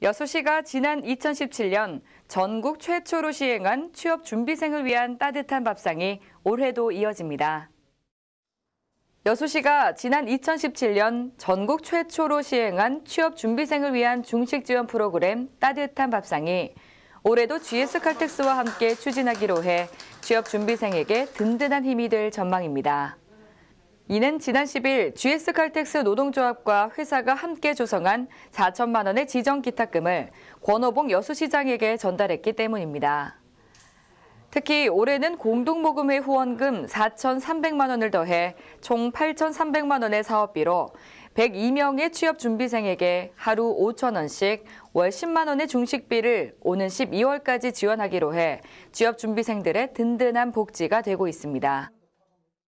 여수시가 지난 2017년 전국 최초로 시행한 취업 준비생을 위한 따뜻한 밥상이 올해도 이어집니다. 여수시가 지난 2017년 전국 최초로 시행한 취업 준비생을 위한 중식 지원 프로그램 따뜻한 밥상이 올해도 GS 칼텍스와 함께 추진하기로 해 취업 준비생에게 든든한 힘이 될 전망입니다. 이는 지난 10일 GS칼텍스 노동조합과 회사가 함께 조성한 4천만 원의 지정 기탁금을 권호봉 여수시장에게 전달했기 때문입니다. 특히 올해는 공동모금회 후원금 4,300만 원을 더해 총 8,300만 원의 사업비로 102명의 취업준비생에게 하루 5천 원씩 월 10만 원의 중식비를 오는 12월까지 지원하기로 해 취업준비생들의 든든한 복지가 되고 있습니다.